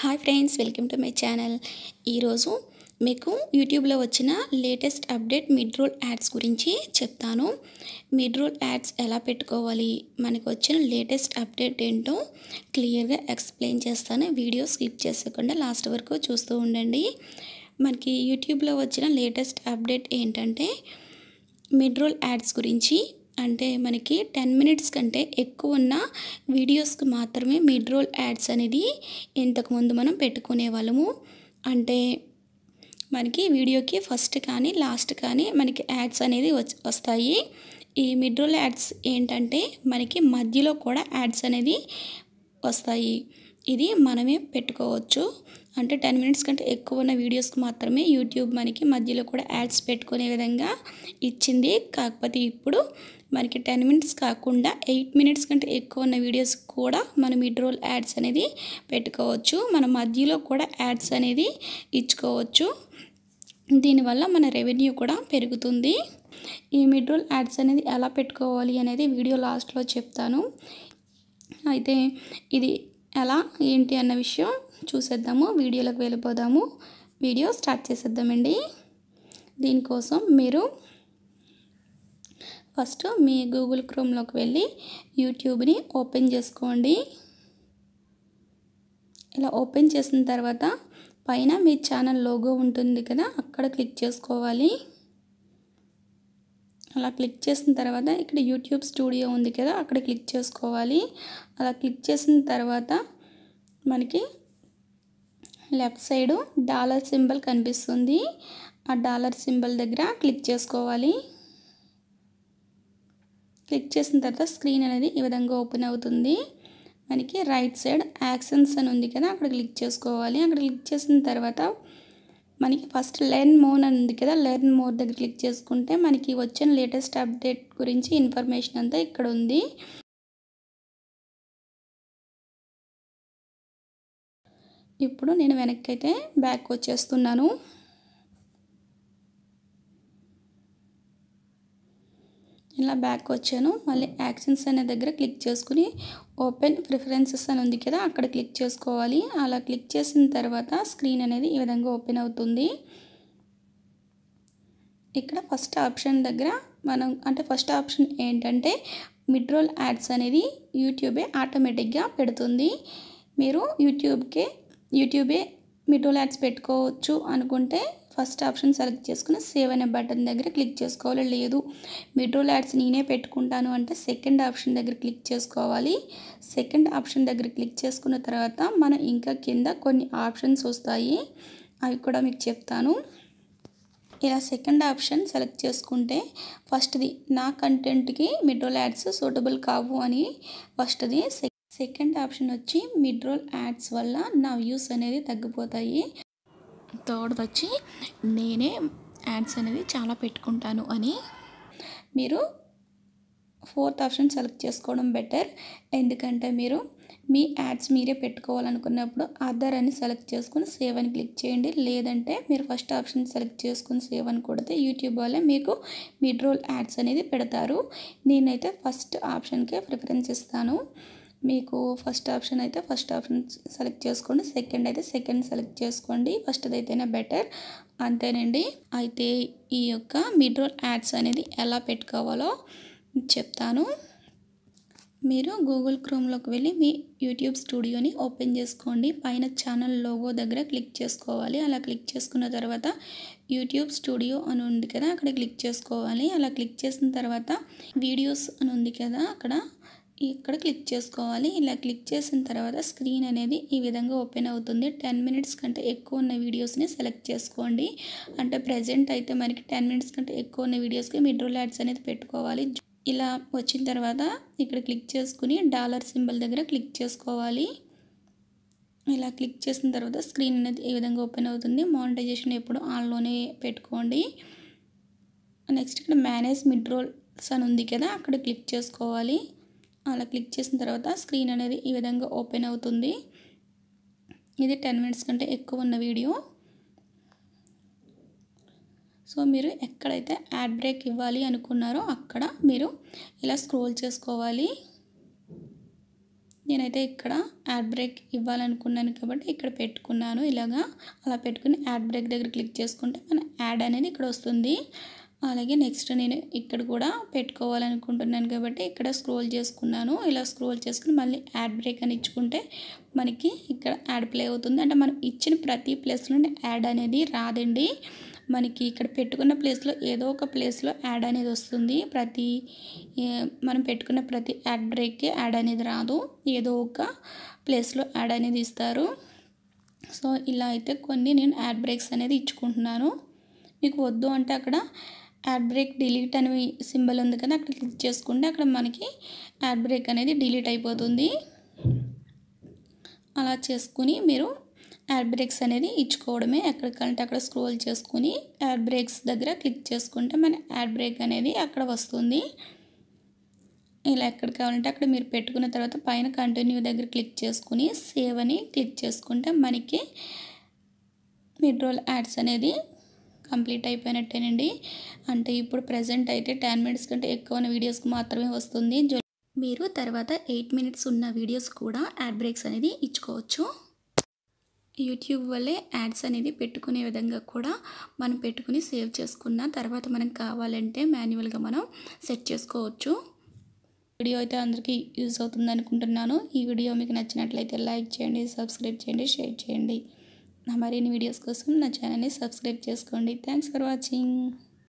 hi friends welcome to my channel ఈరోజు మీకు యూట్యూబ్లో వచ్చిన latest update mid roll ads గురించి చెప్తాను మిడ్ రోల్ యాడ్స్ ఎలా పెట్టుకోవాలి మనకు వచ్చిన లేటెస్ట్ అప్డేట్ ఏంటో క్లియర్గా ఎక్స్ప్లెయిన్ చేస్తాను వీడియో స్కిప్ చేసుకోకుండా లాస్ట్ వరకు చూస్తూ ఉండండి మనకి యూట్యూబ్లో వచ్చిన లేటెస్ట్ అప్డేట్ ఏంటంటే మిడ్ రోల్ యాడ్స్ గురించి అంటే మనకి టెన్ మినిట్స్ కంటే ఎక్కువ ఉన్న వీడియోస్కి మాత్రమే మిడ్ రోల్ యాడ్స్ అనేది ఇంతకుముందు మనం పెట్టుకునే వాళ్ళము అంటే మనకి వీడియోకి ఫస్ట్ కానీ లాస్ట్ కానీ మనకి యాడ్స్ అనేది వస్తాయి ఈ మిడ్ రోల్ యాడ్స్ ఏంటంటే మనకి మధ్యలో కూడా యాడ్స్ అనేది వస్తాయి ఇది మనమే పెట్టుకోవచ్చు అంటే టెన్ మినిట్స్ కంటే ఎక్కువ ఉన్న వీడియోస్కి మాత్రమే యూట్యూబ్ మనకి మధ్యలో కూడా యాడ్స్ పెట్టుకునే విధంగా ఇచ్చింది కాకపోతే ఇప్పుడు మనకి టెన్ మినిట్స్ కాకుండా ఎయిట్ మినిట్స్ కంటే ఎక్కువ ఉన్న వీడియోస్ కూడా మనం మిడ్ రోల్ యాడ్స్ అనేది పెట్టుకోవచ్చు మన మధ్యలో కూడా యాడ్స్ అనేది ఇచ్చుకోవచ్చు దీనివల్ల మన రెవెన్యూ కూడా పెరుగుతుంది ఈ మిడ్ రోల్ యాడ్స్ అనేది ఎలా పెట్టుకోవాలి అనేది వీడియో లాస్ట్లో చెప్తాను అయితే ఇది ఎలా ఏంటి అన్న విషయం చూసేద్దాము వీడియోలోకి వెళ్ళిపోదాము వీడియో స్టార్ట్ చేసేద్దామండి దీనికోసం మీరు ఫస్ట్ మీ గూగుల్ క్రోమ్లోకి వెళ్ళి యూట్యూబ్ని ఓపెన్ చేసుకోండి ఇలా ఓపెన్ చేసిన తర్వాత పైన మీ ఛానల్ లోగో ఉంటుంది కదా అక్కడ క్లిక్ చేసుకోవాలి అలా క్లిక్ చేసిన తర్వాత ఇక్కడ యూట్యూబ్ స్టూడియో ఉంది కదా అక్కడ క్లిక్ చేసుకోవాలి అలా క్లిక్ చేసిన తర్వాత మనకి లెఫ్ట్ సైడు డాలర్ సింబల్ కనిపిస్తుంది ఆ డాలర్ సింబల్ దగ్గర క్లిక్ చేసుకోవాలి క్లిక్ చేసిన తర్వాత స్క్రీన్ అనేది ఈ విధంగా ఓపెన్ అవుతుంది మనకి రైట్ సైడ్ యాక్షన్స్ అని ఉంది కదా అక్కడ క్లిక్ చేసుకోవాలి అక్కడ క్లిక్ చేసిన తర్వాత మనకి ఫస్ట్ లెర్న్ మోన్ అని ఉంది కదా లెర్న్ మోర్ దగ్గర క్లిక్ చేసుకుంటే మనకి వచ్చిన లేటెస్ట్ అప్డేట్ గురించి ఇన్ఫర్మేషన్ అంతా ఇక్కడ ఉంది ఇప్పుడు నేను వెనక్కి అయితే బ్యాక్ వచ్చేస్తున్నాను ఇలా బ్యాక్ వచ్చాను మళ్ళీ యాక్షన్స్ అనే దగ్గర క్లిక్ చేసుకుని ఓపెన్ ప్రిఫరెన్సెస్ అని ఉంది కదా అక్కడ క్లిక్ చేసుకోవాలి అలా క్లిక్ చేసిన తర్వాత స్క్రీన్ అనేది ఈ విధంగా ఓపెన్ అవుతుంది ఇక్కడ ఫస్ట్ ఆప్షన్ దగ్గర మనం అంటే ఫస్ట్ ఆప్షన్ ఏంటంటే మిడ్రోల్ యాడ్స్ అనేది యూట్యూబే ఆటోమేటిక్గా పెడుతుంది మీరు యూట్యూబ్కే యూట్యూబే మిడ్రోల్ యాడ్స్ పెట్టుకోవచ్చు అనుకుంటే ఫస్ట్ ఆప్షన్ సెలెక్ట్ చేసుకుని సేవ్ అనే బటన్ దగ్గర క్లిక్ చేసుకోవాలి లేదు మెట్రో యాడ్స్ నేనే పెట్టుకుంటాను అంటే సెకండ్ ఆప్షన్ దగ్గర క్లిక్ చేసుకోవాలి సెకండ్ ఆప్షన్ దగ్గర క్లిక్ చేసుకున్న తర్వాత మనం ఇంకా కింద కొన్ని ఆప్షన్స్ వస్తాయి అవి కూడా మీకు చెప్తాను ఇలా సెకండ్ ఆప్షన్ సెలెక్ట్ చేసుకుంటే ఫస్ట్ది నా కంటెంట్కి మిడ్రోల్ యాడ్స్ సూటబుల్ కావు అని ఫస్ట్ది సెకండ్ ఆప్షన్ వచ్చి మిడ్రోల్ యాడ్స్ వల్ల నా వ్యూస్ అనేది తగ్గిపోతాయి థర్డ్ వచ్చి నేనే యాడ్స్ అనేది చాలా పెట్టుకుంటాను అని మీరు ఫోర్త్ ఆప్షన్ సెలెక్ట్ చేసుకోవడం బెటర్ ఎందుకంటే మీరు మీ యాడ్స్ మీరే పెట్టుకోవాలనుకున్నప్పుడు ఆధార్ అని సెలెక్ట్ చేసుకుని సేవ్ అని క్లిక్ చేయండి లేదంటే మీరు ఫస్ట్ ఆప్షన్ సెలెక్ట్ చేసుకుని సేవ్ అని కొడితే యూట్యూబ్ వాళ్ళే మీకు మిడ్ రోల్ యాడ్స్ అనేది పెడతారు నేనైతే ఫస్ట్ ఆప్షన్కే ప్రిఫరెన్స్ ఇస్తాను మీకు ఫస్ట్ ఆప్షన్ అయితే ఫస్ట్ ఆప్షన్ సెలెక్ట్ చేసుకోండి సెకండ్ అయితే సెకండ్ సెలెక్ట్ చేసుకోండి ఫస్ట్ అయితేనే బెటర్ అంతేనండి అయితే ఈ యొక్క మిడ్రోల్ యాడ్స్ అనేది ఎలా పెట్టుకోవాలో చెప్తాను మీరు గూగుల్ క్రోమ్లోకి వెళ్ళి మీ యూట్యూబ్ స్టూడియోని ఓపెన్ చేసుకోండి పైన ఛానల్ లోగో దగ్గర క్లిక్ చేసుకోవాలి అలా క్లిక్ చేసుకున్న తర్వాత యూట్యూబ్ స్టూడియో అని ఉంది కదా అక్కడ క్లిక్ చేసుకోవాలి అలా క్లిక్ చేసిన తర్వాత వీడియోస్ అని ఉంది కదా అక్కడ ఇక్కడ క్లిక్ చేసుకోవాలి ఇలా క్లిక్ చేసిన తర్వాత స్క్రీన్ అనేది ఈ విధంగా ఓపెన్ అవుతుంది టెన్ మినిట్స్ కంటే ఎక్కువ ఉన్న వీడియోస్ని సెలెక్ట్ చేసుకోండి అంటే ప్రజెంట్ అయితే మనకి టెన్ మినిట్స్ కంటే ఎక్కువ ఉన్న వీడియోస్కి మిడ్రోల్ యాడ్స్ అనేది పెట్టుకోవాలి ఇలా వచ్చిన తర్వాత ఇక్కడ క్లిక్ చేసుకుని డాలర్ సింబల్ దగ్గర క్లిక్ చేసుకోవాలి ఇలా క్లిక్ చేసిన తర్వాత స్క్రీన్ అనేది ఈ విధంగా ఓపెన్ అవుతుంది మానిటైజేషన్ ఎప్పుడు ఆన్లోనే పెట్టుకోండి నెక్స్ట్ ఇక్కడ మేనేజ్ మిడ్రోల్స్ అని ఉంది కదా అక్కడ క్లిక్ చేసుకోవాలి అలా క్లిక్ చేసిన తర్వాత స్క్రీన్ అనేది ఈ విధంగా ఓపెన్ అవుతుంది ఇది టెన్ మినిట్స్ కంటే ఎక్కువ ఉన్న వీడియో సో మీరు ఎక్కడైతే యాడ్ బ్రేక్ ఇవ్వాలి అనుకున్నారో అక్కడ మీరు ఇలా స్క్రోల్ చేసుకోవాలి నేనైతే ఇక్కడ యాడ్ బ్రేక్ ఇవ్వాలనుకున్నాను కాబట్టి ఇక్కడ పెట్టుకున్నాను ఇలాగా అలా పెట్టుకుని యాడ్ బ్రేక్ దగ్గర క్లిక్ చేసుకుంటే మన యాడ్ అనేది ఇక్కడ వస్తుంది అలాగే నెక్స్ట్ నేను ఇక్కడ కూడా పెట్టుకోవాలనుకుంటున్నాను కాబట్టి ఇక్కడ స్క్రోల్ చేసుకున్నాను ఇలా స్క్రోల్ చేసుకుని మళ్ళీ యాడ్ బ్రేక్ అని ఇచ్చుకుంటే మనకి ఇక్కడ యాడ్ ప్లే అవుతుంది అంటే మనం ఇచ్చిన ప్రతి ప్లేస్ నుండి యాడ్ అనేది రాదండి మనకి ఇక్కడ పెట్టుకున్న ప్లేస్లో ఏదో ఒక ప్లేస్లో యాడ్ అనేది వస్తుంది ప్రతి మనం పెట్టుకున్న ప్రతి యాడ్ బ్రేక్కి యాడ్ అనేది రాదు ఏదో ఒక ప్లేస్లో యాడ్ అనేది ఇస్తారు సో ఇలా అయితే కొన్ని నేను యాడ్ బ్రేక్స్ అనేది ఇచ్చుకుంటున్నాను మీకు వద్దు అంటే అక్కడ యాడ్ బ్రేక్ డిలీట్ అని సింబల్ ఉంది కదా అక్కడ క్లిక్ చేసుకుంటే అక్కడ మనకి యాడ్ బ్రేక్ అనేది డిలీట్ అయిపోతుంది అలా చేసుకుని మీరు యాడ్ బ్రేక్స్ అనేది ఇచ్చుకోవడమే ఎక్కడికంటే అక్కడ స్క్రోల్ చేసుకుని యాడ్ బ్రేక్స్ దగ్గర క్లిక్ చేసుకుంటే మన యాడ్ బ్రేక్ అనేది అక్కడ వస్తుంది ఇలా ఎక్కడ కావాలంటే అక్కడ మీరు పెట్టుకున్న తర్వాత పైన కంటిన్యూ దగ్గర క్లిక్ చేసుకుని సేవ్ అని క్లిక్ చేసుకుంటే మనకి మిడ్రోల్ యాడ్స్ అనేది కంప్లీట్ అయిపోయినట్టేనండి అంటే ఇప్పుడు ప్రజెంట్ అయితే టెన్ మినిట్స్ కంటే ఎక్కువ ఉన్న వీడియోస్కి మాత్రమే వస్తుంది మీరు తర్వాత ఎయిట్ మినిట్స్ ఉన్న వీడియోస్ కూడా యాడ్ బ్రేక్స్ అనేది ఇచ్చుకోవచ్చు యూట్యూబ్ వల్లే యాడ్స్ అనేది పెట్టుకునే విధంగా కూడా మనం పెట్టుకుని సేవ్ చేసుకున్న తర్వాత మనకు కావాలంటే మాన్యువల్గా మనం సెట్ చేసుకోవచ్చు వీడియో అయితే అందరికీ యూజ్ అవుతుంది అనుకుంటున్నాను ఈ వీడియో మీకు నచ్చినట్లయితే లైక్ చేయండి సబ్స్క్రైబ్ చేయండి షేర్ చేయండి మరిన్ని వీడియోస్ కోసం నా ఛానల్ని సబ్స్క్రైబ్ చేసుకోండి థ్యాంక్స్ ఫర్ వాచింగ్